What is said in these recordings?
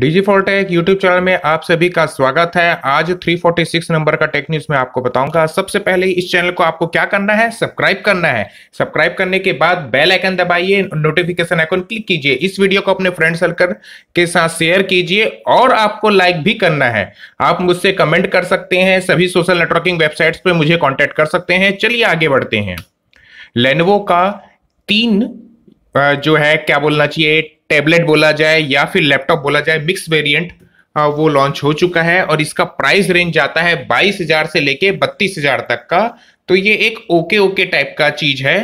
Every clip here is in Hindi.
डीजी फॉल्टेक यूट्यूब चैनल में आप सभी का स्वागत है आज 346 नंबर का टेक न्यूज में आपको बताऊंगा सबसे पहले इस चैनल को आपको क्या करना है सब्सक्राइब करना है सब्सक्राइब करने के बाद बेल आइकन दबाइए नोटिफिकेशन आइकन क्लिक कीजिए इस वीडियो को अपने फ्रेंड सर्कल के साथ शेयर कीजिए और आपको लाइक भी करना है आप मुझसे कमेंट कर सकते हैं सभी सोशल नेटवर्किंग वेबसाइट्स पर मुझे कॉन्टेक्ट कर सकते हैं चलिए आगे बढ़ते हैं लेनवो का तीन जो है क्या बोलना चाहिए टैबलेट बोला जाए या फिर लैपटॉप बोला जाए मिक्स वेरिएंट हाँ, वो लॉन्च हो चुका है और इसका प्राइस रेंज जाता है बाईस हजार से लेके बत्तीस हजार तक का तो ये एक ओके ओके टाइप का चीज है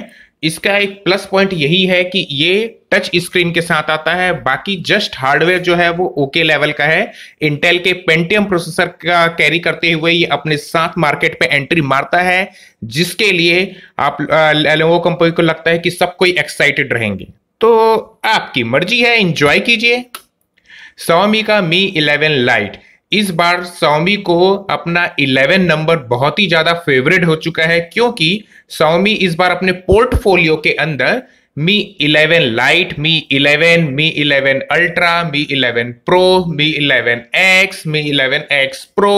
इसका एक प्लस पॉइंट यही है कि ये टच स्क्रीन के साथ आता है बाकी जस्ट हार्डवेयर जो है वो ओके लेवल का है इंटेल के पेंटियम प्रोसेसर का कैरी करते हुए ये अपने साथ मार्केट पे एंट्री मारता है जिसके लिए आप कंपनी को लगता है कि सब कोई एक्साइटेड रहेंगे तो आपकी मर्जी है इंजॉय कीजिए स्वामी का मी इलेवन लाइट इस बार स्वामी को अपना इलेवन नंबर बहुत ही ज़्यादा फेवरेट हो चुका है क्योंकि स्वामी इस बार अपने पोर्टफोलियो के अंदर Mi eleven lite Mi eleven Mi eleven ultra Mi eleven pro Mi eleven X Mi eleven X pro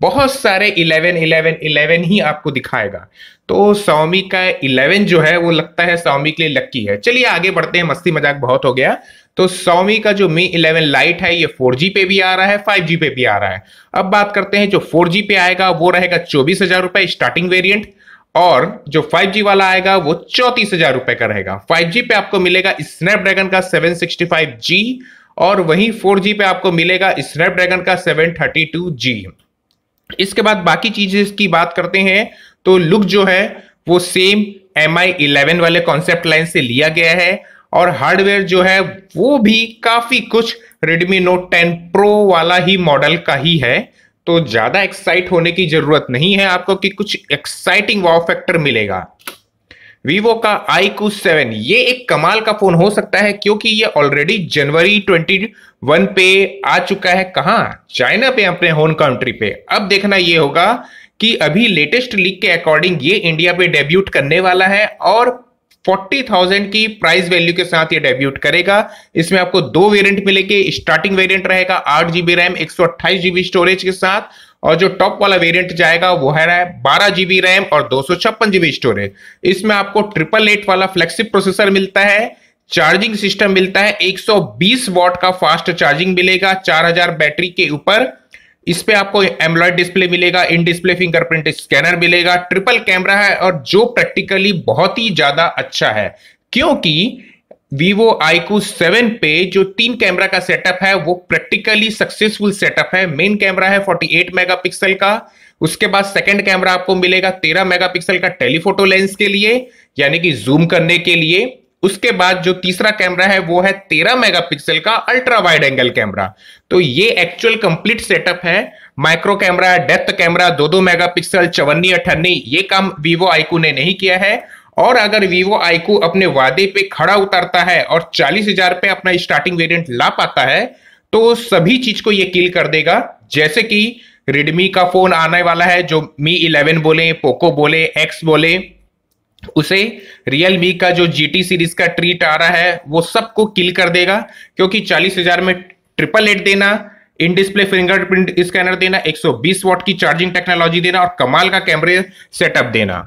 बहुत सारे 11 11 11 ही आपको दिखाएगा तो स्वामी का 11 जो है वो लगता है स्वामी के लिए लक्की है चलिए आगे बढ़ते हैं मस्ती मजाक बहुत हो गया तो स्वामी का जो मी 11 लाइट है ये 4G पे भी आ रहा है 5G पे भी आ रहा है अब बात करते हैं जो 4G पे आएगा वो रहेगा चौबीस हजार रुपए स्टार्टिंग वेरियंट और जो 5G वाला आएगा वो चौतीस हजार रुपए का रहेगा 5G पे आपको मिलेगा स्नैपड्रैगन का 765G और वहीं 4G पे आपको मिलेगा स्नैपड्रैगन का 732G इसके बाद बाकी चीजें की बात करते हैं तो लुक जो है वो सेम एम आई इलेवन वाले कॉन्सेप्ट लाइन से लिया गया है और हार्डवेयर जो है वो भी काफी कुछ Redmi Note 10 Pro वाला ही मॉडल का ही है तो ज्यादा एक्साइट होने की जरूरत नहीं है आपको कि कुछ एक्साइटिंग वाव फैक्टर मिलेगा वीवो का आई क्यू सेवन ये एक कमाल का फोन हो सकता है क्योंकि ये ऑलरेडी जनवरी ट्वेंटी वन पे आ चुका है कहा चाइना पे अपने होम कंट्री पे अब देखना ये होगा कि अभी लेटेस्ट लीक के अकॉर्डिंग ये इंडिया पे डेब्यूट करने वाला है और 40,000 की प्राइस वैल्यू के साथ ये डेब्यूट करेगा इसमें आपको दो वेरिएंट मिलेंगे स्टार्टिंग वेरिएंट रहेगा आठ जीबी रैम एक सौ जीबी स्टोरेज के साथ और जो टॉप वाला वेरिएंट जाएगा वो है बारह जीबी रैम और दो सौ छप्पन जीबी स्टोरेज इसमें आपको ट्रिपल एट वाला फ्लेक्सिप प्रोसेसर मिलता है चार्जिंग सिस्टम मिलता है 120 वॉट का फास्ट चार्जिंग मिलेगा 4000 बैटरी के ऊपर इस पे आपको एमलॉयड डिस्प्ले मिलेगा इन डिस्प्ले फिंगरप्रिंट स्कैनर मिलेगा ट्रिपल कैमरा है और जो प्रैक्टिकली बहुत ही ज्यादा अच्छा है क्योंकि Vivo आईकू पे जो तीन कैमरा का सेटअप है वो प्रैक्टिकली सक्सेसफुल सेटअप है मेन कैमरा है 48 मेगापिक्सल का उसके बाद सेकंड कैमरा आपको मिलेगा 13 मेगापिक्सल का टेलीफोटो लेंस के लिए यानी कि जूम करने के लिए उसके बाद जो तीसरा कैमरा है वो है 13 मेगापिक्सल का अल्ट्रा वाइड एंगल कैमरा तो ये एक्चुअल कंप्लीट सेटअप है माइक्रो कैमरा डेप्थ कैमरा दो दो मेगापिक्सल चवन्नी अठन्नी ये काम वीवो आईकू ने नहीं किया है और अगर वीवो आईकू अपने वादे पे खड़ा उतरता है और चालीस हजार पे अपना स्टार्टिंग वेरिएंट ला पाता है तो सभी चीज को ये किल कर देगा जैसे कि रेडमी का फोन आने वाला है जो मी इलेवन बोले पोको बोले एक्स बोले उसे रियल मी का जो जी सीरीज का ट्रीट आ रहा है वो सबको किल कर देगा क्योंकि चालीस हजार में ट्रिपल एट देना इन डिस्प्ले फिंगरप्रिंट स्कैनर देना 120 वॉट की चार्जिंग टेक्नोलॉजी देना और कमाल का कैमरे सेटअप देना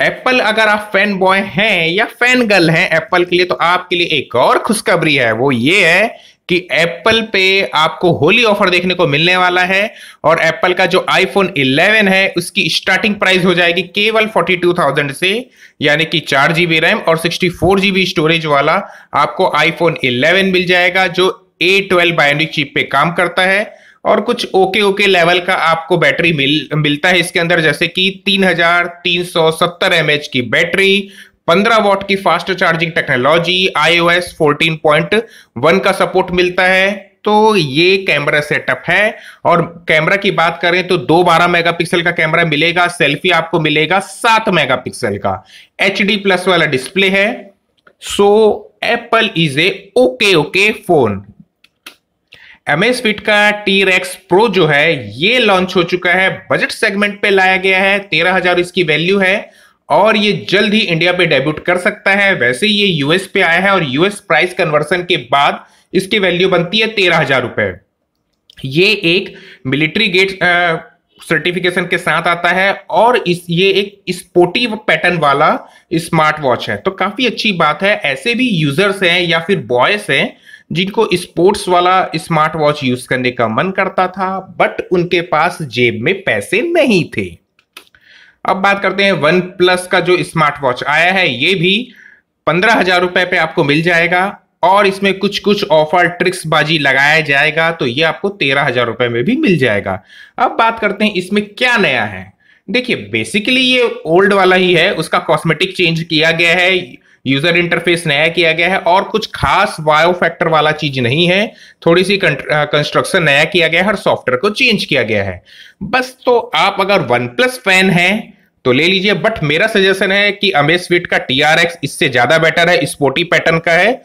एप्पल अगर आप फैन बॉय हैं या फैन गर्ल हैं एप्पल के लिए तो आपके लिए एक और खुशखबरी है वो ये है कि एप्पल पे आपको होली ऑफर देखने को मिलने वाला है और एप्पल का जो आईफोन 11 है उसकी स्टार्टिंग प्राइस हो जाएगी केवल 42,000 से यानी कि चार जीबी रैम और सिक्सटी जी जीबी स्टोरेज वाला आपको आईफोन 11 मिल जाएगा जो ए ट्वेल्व बायोनिक चिप पे काम करता है और कुछ ओके ओके लेवल का आपको बैटरी मिल मिलता है इसके अंदर जैसे कि 3370 एच की बैटरी 15 वॉट की फास्ट चार्जिंग टेक्नोलॉजी आईओएस 14.1 का सपोर्ट मिलता है तो ये कैमरा सेटअप है और कैमरा की बात करें तो दो बारह मेगापिक्सल का कैमरा मिलेगा सेल्फी आपको मिलेगा सात मेगापिक्सल का एच प्लस वाला डिस्प्ले है so Apple is a okay okay phone Amazfit का टी रेक्स प्रो जो है ये लॉन्च हो चुका है बजट सेगमेंट पे लाया गया है तेरह हजार इसकी वैल्यू है और ये जल्द ही इंडिया पे डेब्यूट कर सकता है वैसे ये यूएस पे आया है और यूएस प्राइस कन्वर्सन के बाद इसकी वैल्यू बनती है तेरह हजार रुपए ये एक मिलिट्री गेट सर्टिफिकेशन के साथ आता है और इस ये एक स्पोर्टी पैटर्न वाला स्मार्ट वॉच है तो काफी अच्छी बात है ऐसे भी यूजर्स हैं या फिर बॉयस हैं जिनको स्पोर्ट्स वाला स्मार्ट वॉच यूज करने का मन करता था बट उनके पास जेब में पैसे नहीं थे अब बात करते हैं वन प्लस का जो स्मार्ट वॉच आया है ये भी पंद्रह हजार रुपए पे आपको मिल जाएगा और इसमें कुछ कुछ ऑफर ट्रिक्स बाजी लगाया जाएगा तो ये आपको तेरह हजार रुपए में भी मिल जाएगा अब बात करते हैं इसमें क्या नया है देखिए बेसिकली ये ओल्ड वाला ही है उसका कॉस्मेटिक चेंज किया गया है यूजर इंटरफेस नया किया गया है और कुछ खास वायो फैक्टर वाला चीज नहीं है थोड़ी सी कंस्ट्रक्शन नया किया गया है और सॉफ्टवेयर को चेंज किया गया है बस तो आप अगर वन प्लस फैन है तो ले लीजिए बट मेरा सजेशन है कि अमेज स्वीट का टी इससे ज्यादा बेटर है स्पोर्टी पैटर्न का है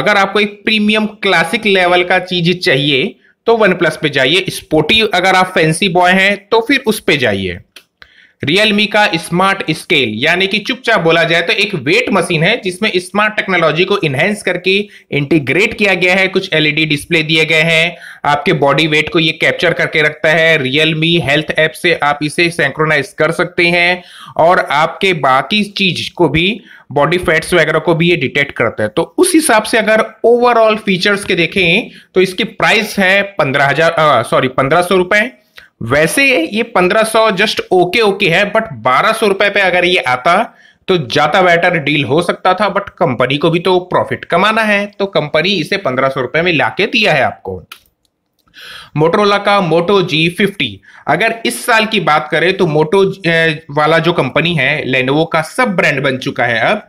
अगर आपको एक प्रीमियम क्लासिक लेवल का चीज चाहिए तो वन प्लस पे जाइए स्पोर्टी अगर आप फैंसी बॉय हैं तो फिर उस पे जाइए रियलमी का स्मार्ट स्केल यानी कि चुपचाप बोला जाए तो एक वेट मशीन है जिसमें स्मार्ट टेक्नोलॉजी को इनहेंस करके इंटीग्रेट किया गया है कुछ एलईडी डिस्प्ले e दिए गए हैं आपके बॉडी वेट को ये कैप्चर करके रखता है रियलमी हेल्थ ऐप से आप इसे सेंक्रोनाइज कर सकते हैं और आपके बाकी चीज को भी बॉडी फैट्स वगैरह को भी ये डिटेक्ट करता है तो उस हिसाब से अगर ओवरऑल फीचर्स के देखें तो इसकी प्राइस है पंद्रह हजार सॉरी पंद्रह सौ रुपए वैसे ये 1500 जस्ट ओके ओके है बट बारह सौ रुपए पे अगर ये आता तो ज्यादा बेटर डील हो सकता था बट कंपनी को भी तो प्रॉफिट कमाना है तो कंपनी इसे पंद्रह सौ रुपए में लाके दिया है आपको मोटरोला का मोटो जी फिफ्टी अगर इस साल की बात करें तो मोटो वाला जो कंपनी है लेनोवो का सब ब्रांड बन चुका है अब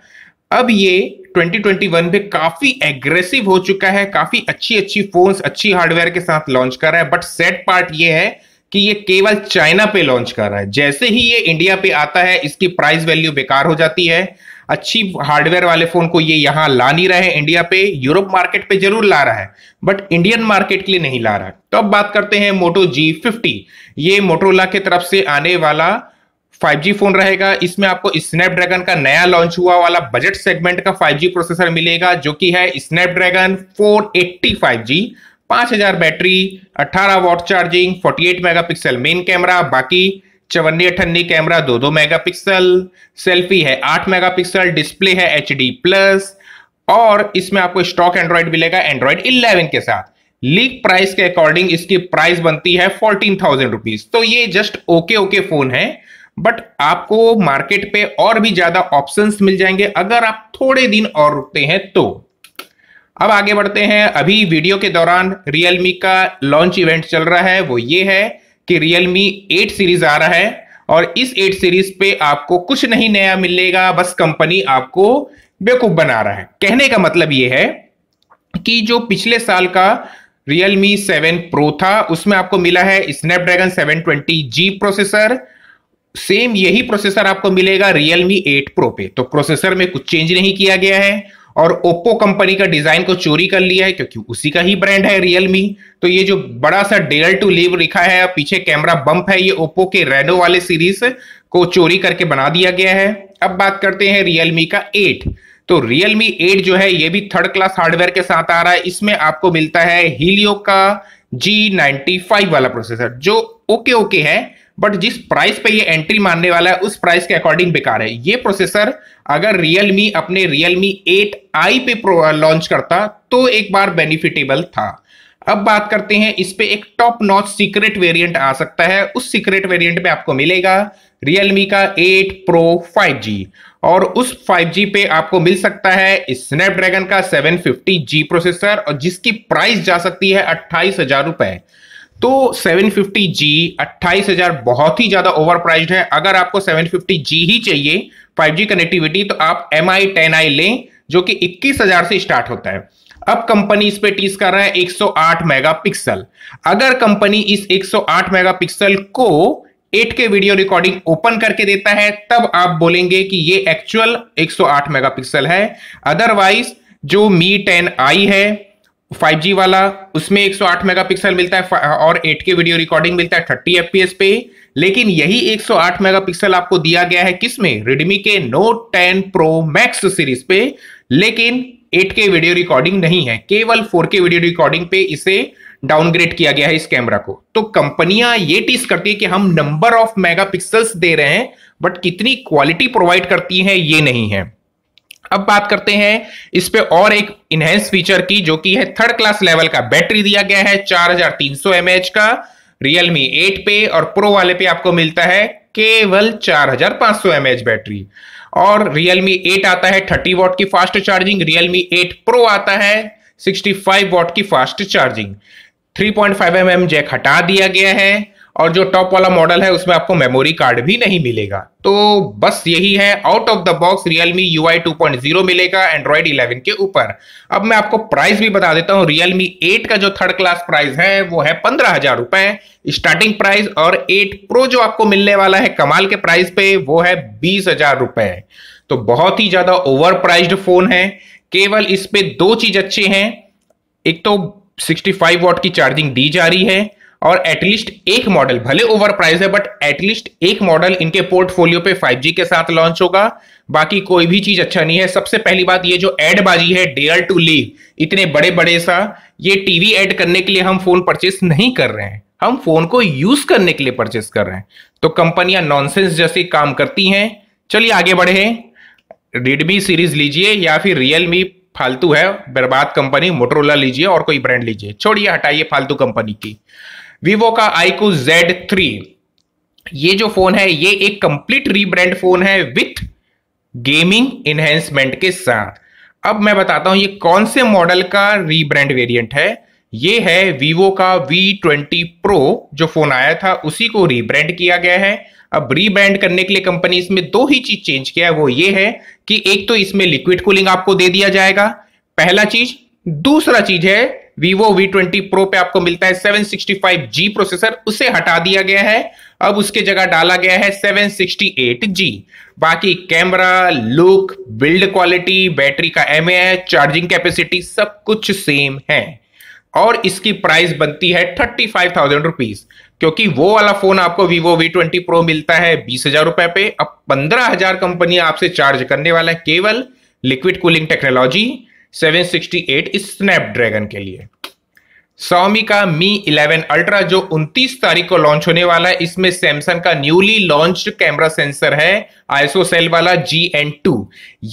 अब ये 2021 में काफी एग्रेसिव हो चुका है काफी अच्छी अच्छी फोन्स अच्छी हार्डवेयर के साथ लॉन्च कर रहा है बट सेट पार्ट ये है कि ये केवल चाइना पे लॉन्च कर रहा है जैसे ही ये इंडिया पे आता है इसकी प्राइस वैल्यू बेकार हो जाती है अच्छी हार्डवेयर वाले फोन को ये यहाँ ला नहीं रहे इंडिया पे यूरोप मार्केट पे जरूर ला रहा है बट इंडियन मार्केट के लिए नहीं ला रहा है तो अब बात करते हैं मोटो जी फिफ्टी ये मोटोला के तरफ से आने वाला 5G फोन रहेगा इसमें आपको स्नैपड्रैगन का नया लॉन्च हुआ वाला बजट सेगमेंट का 5G प्रोसेसर मिलेगा जो कि है Snapdragon 480 5G 5000 battery 18 watt charging 48 megapixel main camera बाकी चवन्नी अठन्नी कैमरा दो दो मेगापिक्सल सेल्फी है 8 मेगापिक्सल डिस्प्ले है एच प्लस और इसमें आपको स्टॉक एंड्रॉइड मिलेगा एंड्रॉइड 11 के साथ लीक प्राइस के अकॉर्डिंग इसकी प्राइस बनती है फोर्टीन थाउजेंड रुपीज तो ये जस्ट ओके ओके फोन है बट आपको मार्केट पे और भी ज्यादा ऑप्शंस मिल जाएंगे अगर आप थोड़े दिन और रुकते हैं तो अब आगे बढ़ते हैं अभी वीडियो के दौरान रियलमी का लॉन्च इवेंट चल रहा है वो ये है कि रियलमी एट सीरीज आ रहा है और इस एट सीरीज पे आपको कुछ नहीं नया मिलेगा बस कंपनी आपको बेवकूफ बना रहा है कहने का मतलब ये है कि जो पिछले साल का रियलमी 7 प्रो था उसमें आपको मिला है Snapdragon 720G प्रोसेसर सेम यही प्रोसेसर आपको मिलेगा रियलमी 8 प्रो पे तो प्रोसेसर में कुछ चेंज नहीं किया गया है और ओप्पो कंपनी का डिजाइन को चोरी कर लिया है क्योंकि उसी का ही ब्रांड है रियलमी तो ये जो बड़ा सा डेयर टू लिव लिखा है पीछे कैमरा बम्प है ये ओप्पो के रेनो वाले सीरीज को चोरी करके बना दिया गया है अब बात करते हैं रियलमी का एट तो रियलमी एट जो है ये भी थर्ड क्लास हार्डवेयर के साथ आ रहा है इसमें आपको मिलता है हीलियो का जी फाइव वाला प्रोसेसर जो ओके ओके है बट जिस प्राइस पे ये एंट्री मानने वाला है उस प्राइस के अकॉर्डिंग बेकार है ये प्रोसेसर अगर रियलमी अपने रियलमी एट आई पे लॉन्च करता तो एक बार बेनिफिटेबल था अब बात करते हैं इस पे एक टॉप नॉच सीक्रेट वेरिएंट आ सकता है उस सीक्रेट वेरिएंट में आपको मिलेगा Realme का 8 Pro 5G और उस 5G पे आपको मिल सकता है स्नैपड्रैगन का 750G प्रोसेसर और जिसकी प्राइस जा सकती है अट्ठाईस हजार रुपए तो 750G 28000 बहुत ही ज्यादा ओवर प्राइज्ड है अगर आपको 750G ही चाहिए 5G कनेक्टिविटी तो आप एम आई टेन आई लें जो कि 21000 से स्टार्ट होता है अब कंपनी इस पे टीस कर रहा है 108 मेगापिक्सल अगर कंपनी इस 108 मेगापिक्सल को 8K वीडियो रिकॉर्डिंग ओपन करके देता है तब आप बोलेंगे कि ये एक्चुअल 108 मेगापिक्सल है अदरवाइज जो मी टेन आई है 5G वाला उसमें 108 मेगापिक्सल मिलता है और 8K वीडियो रिकॉर्डिंग मिलता है 30 FPS पे लेकिन यही 108 मेगापिक्सल आपको दिया गया है किसमें रेडमी के नोट 10 प्रो मैक्स सीरीज पे लेकिन 8K वीडियो रिकॉर्डिंग नहीं है केवल 4K वीडियो रिकॉर्डिंग पे इसे डाउनग्रेड किया गया है इस कैमरा को तो कंपनियां ये टीस करती है कि हम नंबर ऑफ मेगापिक्सल्स दे रहे हैं बट कितनी क्वालिटी प्रोवाइड करती हैं ये नहीं है अब बात करते हैं इस पे और एक इनहेंस फीचर की जो कि है थर्ड क्लास लेवल का बैटरी दिया गया है 4300 हजार का रियलमी 8 पे और प्रो वाले पे आपको मिलता है केवल 4500 हजार बैटरी और रियलमी 8 आता है 30 वॉट की फास्ट चार्जिंग रियलमी 8 प्रो आता है 65 वॉट की fast charging 3.5 point mm jack हटा दिया गया है और जो टॉप वाला मॉडल है उसमें आपको मेमोरी कार्ड भी नहीं मिलेगा तो बस यही है out of the box Realme U I two point zero मिलेगा एंड्रॉयड इलेवन के ऊपर अब मैं आपको प्राइस भी बता देता हूँ रियलमी एट का जो थर्ड क्लास प्राइस है वो है पंद्रह हजार रुपए स्टार्टिंग प्राइस और एट प्रो जो आपको मिलने वाला है कमाल के प्राइस पे वो है बीस हजार रुपए तो बहुत ही ज्यादा ओवर प्राइज्ड फोन है केवल इस पे दो चीज अच्छी हैं एक तो 65 वॉट की चार्जिंग दी जा रही है और एटलीस्ट एक मॉडल भले ओवर प्राइस है बट एटलीस्ट एक मॉडल इनके पोर्टफोलियो पे 5G के साथ लॉन्च होगा बाकी कोई भी चीज अच्छा नहीं है सबसे पहली बात ये जो एड बाजी है डेयर टू लीव इतने बड़े बड़े सा ये टीवी एड करने के लिए हम फोन परचेस नहीं कर रहे हैं हम फोन को यूज करने के लिए परचेस कर रहे हैं तो कंपनियां नॉनसेंस जैसे काम करती हैं चलिए आगे बढ़े रेडमी सीरीज लीजिए या फिर रियलमी फालतू है बर्बाद कंपनी मोटरोला लीजिए और कोई ब्रांड लीजिए छोड़िए हटाइए फालतू कंपनी की वीवो का आईकू जेड थ्री ये जो फोन है ये एक कंप्लीट रीब्रांड फोन है विथ गेमिंग इनहेंसमेंट के साथ अब मैं बताता हूं ये कौन से मॉडल का रीब्रांड वेरिएंट है ये है वीवो का V20 Pro जो फोन आया था उसी को रीब्रांड किया गया है अब रीब्रांड करने के लिए कंपनी इसमें दो ही चीज चेंज किया है वो ये है कि एक तो इसमें लिक्विड कूलिंग आपको दे दिया जाएगा पहला चीज दूसरा चीज है Vivo V20 Pro प्रो पे आपको मिलता है 765G प्रोसेसर उसे हटा दिया गया है अब उसके जगह डाला गया है 768G बाकी camera look build quality battery का एम चार्जिंग कैपेसिटी सब कुछ सेम है और इसकी प्राइस बनती है थर्टी फाइव थाउजेंड रुपीज क्योंकि वो वाला फोन आपको Vivo वी ट्वेंटी प्रो मिलता है बीस हजार रुपए पे अब पंद्रह हजार कंपनियां आपसे चार्ज करने वाला है केवल लिक्विड कूलिंग टेक्नोलॉजी 768 इस स्नैपड्रैगन के लिए Xiaomi का मी 11 अल्ट्रा जो 29 तारीख को लॉन्च होने वाला है इसमें सैमसंग का न्यूली लॉन्च कैमरा सेंसर है आईएसओ सेल वाला जी एन टू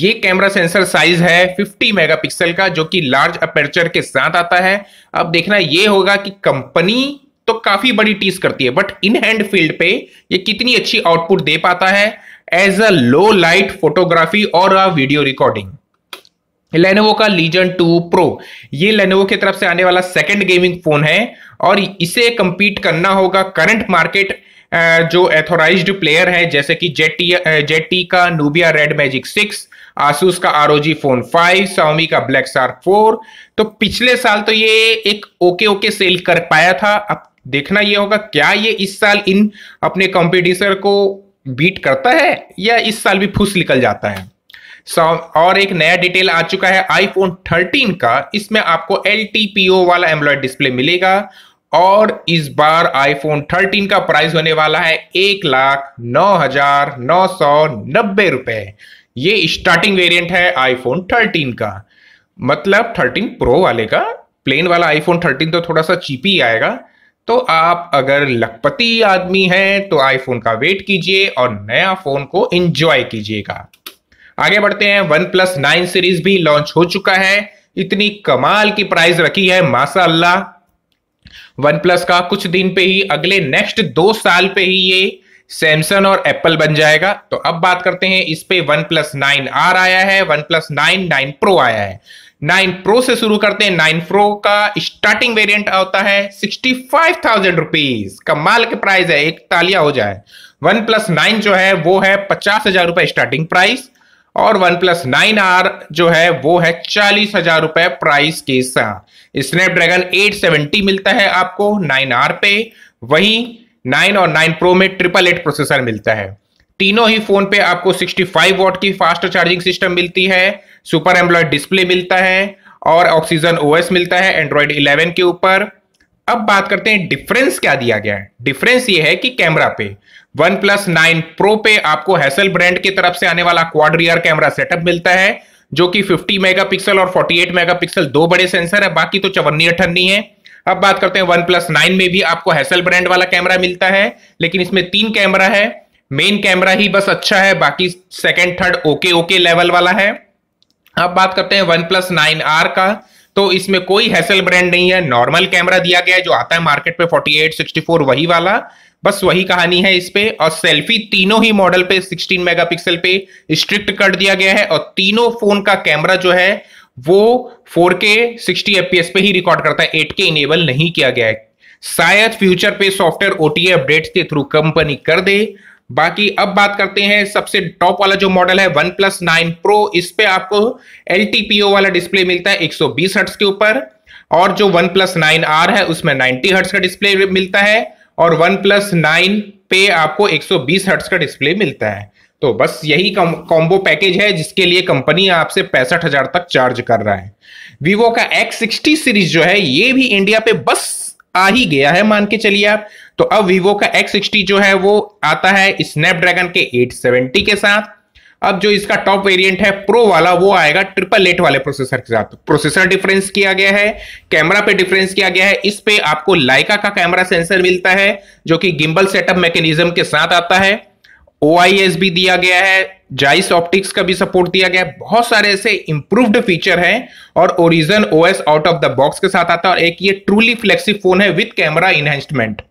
ये कैमरा सेंसर साइज है 50 मेगापिक्सल का जो कि लार्ज अपर्चर के साथ आता है अब देखना यह होगा कि कंपनी तो काफी बड़ी टीस करती है बट इन हैंड फील्ड पे ये कितनी अच्छी आउटपुट दे पाता है as a low light photography और अ वीडियो रिकॉर्डिंग लेनोवो का लीजन टू प्रो ये लेनोवो की तरफ से आने वाला सेकेंड गेमिंग फोन है और इसे कंपीट करना होगा करंट मार्केट जो एथोराइज प्लेयर है जैसे कि जेटी जेटी का Nubia Red Magic six Asus का आर फोन फाइव साउमी का ब्लैक स्टार फोर तो पिछले साल तो ये एक ओके ओके सेल कर पाया था अब देखना ये होगा क्या ये इस साल इन अपने कॉम्पिटिशन को बीट करता है या इस साल भी फूस निकल जाता है और एक नया डिटेल आ चुका है आईफोन 13 का इसमें आपको एल वाला एम्ब्लॉयड डिस्प्ले मिलेगा और इस बार आईफोन 13 का प्राइस होने वाला है एक लाख नौ हजार नौ सौ नब्बे रुपए ये स्टार्टिंग वेरिएंट है आईफोन 13 का मतलब 13 प्रो वाले का प्लेन वाला आईफोन 13 तो थोड़ा सा चीप ही आएगा तो आप अगर लखपति आदमी हैं तो आईफोन का वेट कीजिए और नया फोन को एंजॉय कीजिएगा आगे बढ़ते हैं वन प्लस नाइन सीरीज भी लॉन्च हो चुका है इतनी कमाल की प्राइस रखी है माशाला वन प्लस का कुछ दिन पे ही अगले नेक्स्ट दो साल पे ही ये सैमसंग और एप्पल बन जाएगा तो अब बात करते हैं इस पे वन प्लस नाइन आर आया है OnePlus nine nine pro आया है नाइन प्रो से शुरू करते हैं नाइन प्रो का स्टार्टिंग वेरिएंट आता है सिक्सटी फाइव थाउजेंड रुपीज कमाल के प्राइस है एक तालिया हो जाए वन प्लस नाइन जो है वो है पचास हजार रुपए स्टार्टिंग प्राइस और वन प्लस नाइन आर जो है वो है चालीस हजार रुपए प्राइस के साथ स्नैपड्रैगन 870 मिलता है आपको 9R पे वही 9 और 9 प्रो में ट्रिपल एट प्रोसेसर मिलता है तीनों ही फोन पे आपको 65 वॉट की फास्ट चार्जिंग सिस्टम मिलती है सुपर एम्ब्लॉयड डिस्प्ले मिलता है और ऑक्सीजन ओएस मिलता है एंड्रॉयड 11 के ऊपर अब बात करते हैं डिफरेंस क्या दिया गया है डिफरेंस ये है कि कैमरा पे वन प्लस नाइन प्रो पे आपको हैसल ब्रांड की तरफ से आने वाला क्वाड्रियर कैमरा सेटअप मिलता है जो कि 50 मेगापिक्सल और 48 मेगापिक्सल दो बड़े सेंसर है बाकी तो चवन्नी अठन्नी है अब बात करते हैं वन प्लस नाइन में भी आपको हैसल ब्रांड वाला कैमरा मिलता है लेकिन इसमें तीन कैमरा है मेन कैमरा ही बस अच्छा है बाकी second third okay okay level वाला है अब बात करते हैं वन प्लस नाइन आर का तो इसमें कोई हैसल ब्रांड नहीं है नॉर्मल कैमरा दिया गया है जो आता है मार्केट पे 48 64 वही वाला बस वही कहानी है इस पे और सेल्फी तीनों ही मॉडल पे 16 मेगापिक्सल पे स्ट्रिक्ट कर दिया गया है और तीनों फोन का कैमरा जो है वो 4K 60 fps पे ही रिकॉर्ड करता है 8K इनेबल नहीं किया गया है शायद फ्यूचर पे सॉफ्टवेयर ओटीए अपडेट्स के थ्रू कंपनी कर दे बाकी अब बात करते हैं सबसे टॉप वाला जो मॉडल है वन प्लस नाइन प्रो इस पे आपको एल वाला डिस्प्ले मिलता है 120 सौ के ऊपर और जो वन प्लस नाइन आर है उसमें 90 हर्ट्स का डिस्प्ले मिलता है और वन प्लस नाइन पे आपको 120 हर्ट्स का डिस्प्ले मिलता है तो बस यही कॉम्बो पैकेज है जिसके लिए कंपनी आपसे पैंसठ तक चार्ज कर रहा है वीवो का एक्स सीरीज जो है ये भी इंडिया पे बस आ ही गया है मान के चलिए आप तो अब वीवो का X60 जो है वो आता है स्नैपड्रैगन के 870 के साथ अब जो इसका टॉप वेरिएंट है प्रो वाला वो आएगा ट्रिपल एट वाले प्रोसेसर के साथ प्रोसेसर डिफरेंस किया गया है कैमरा पे डिफरेंस किया गया है इस पे आपको लाइका का कैमरा सेंसर मिलता है जो कि गिम्बल सेटअप मैकेनिज्म के साथ आता है ओ भी दिया गया है जाइस ऑप्टिक्स का भी सपोर्ट दिया गया है बहुत सारे ऐसे इंप्रूव्ड फीचर हैं और Origin OS out of the box के साथ आता है और एक ये ट्रूली फ्लेक्सी फोन है विथ कैमरा इनहेंसमेंट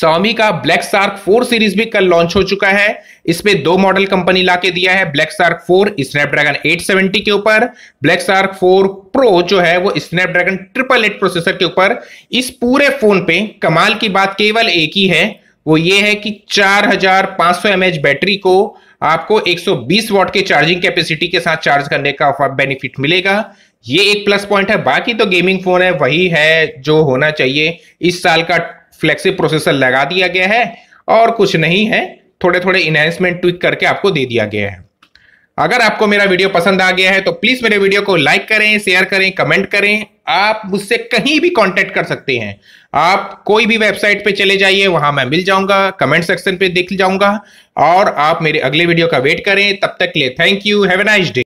स्वामी का ब्लैक सार्क फोर सीरीज भी कल लॉन्च हो चुका है इसमें दो मॉडल कंपनी लाके दिया है ब्लैक सार्क फोर स्नैपड्रैगन 870 के ऊपर ब्लैक सार्क फोर प्रो जो है वो स्नैपड्रैगन ट्रिपल एट प्रोसेसर के ऊपर इस पूरे फोन पे कमाल की बात केवल एक ही है वो ये है कि 4500 सौ बैटरी को आपको 120 वॉट के चार्जिंग कैपेसिटी के साथ चार्ज करने का बेनिफिट मिलेगा ये एक प्लस पॉइंट है बाकी तो गेमिंग फोन है वही है जो होना चाहिए इस साल का फ्लेक्सी प्रोसेसर लगा दिया गया है और कुछ नहीं है थोड़े थोड़े इनहेंसमेंट ट्विक करके आपको दे दिया गया है अगर आपको मेरा वीडियो पसंद आ गया है तो प्लीज मेरे वीडियो को लाइक करें शेयर करें कमेंट करें आप मुझसे कहीं भी कांटेक्ट कर सकते हैं आप कोई भी वेबसाइट पे चले जाइए वहां मैं मिल जाऊंगा कमेंट सेक्शन पे देख जाऊंगा और आप मेरे अगले वीडियो का वेट करें तब तक के लिए thank you have a nice day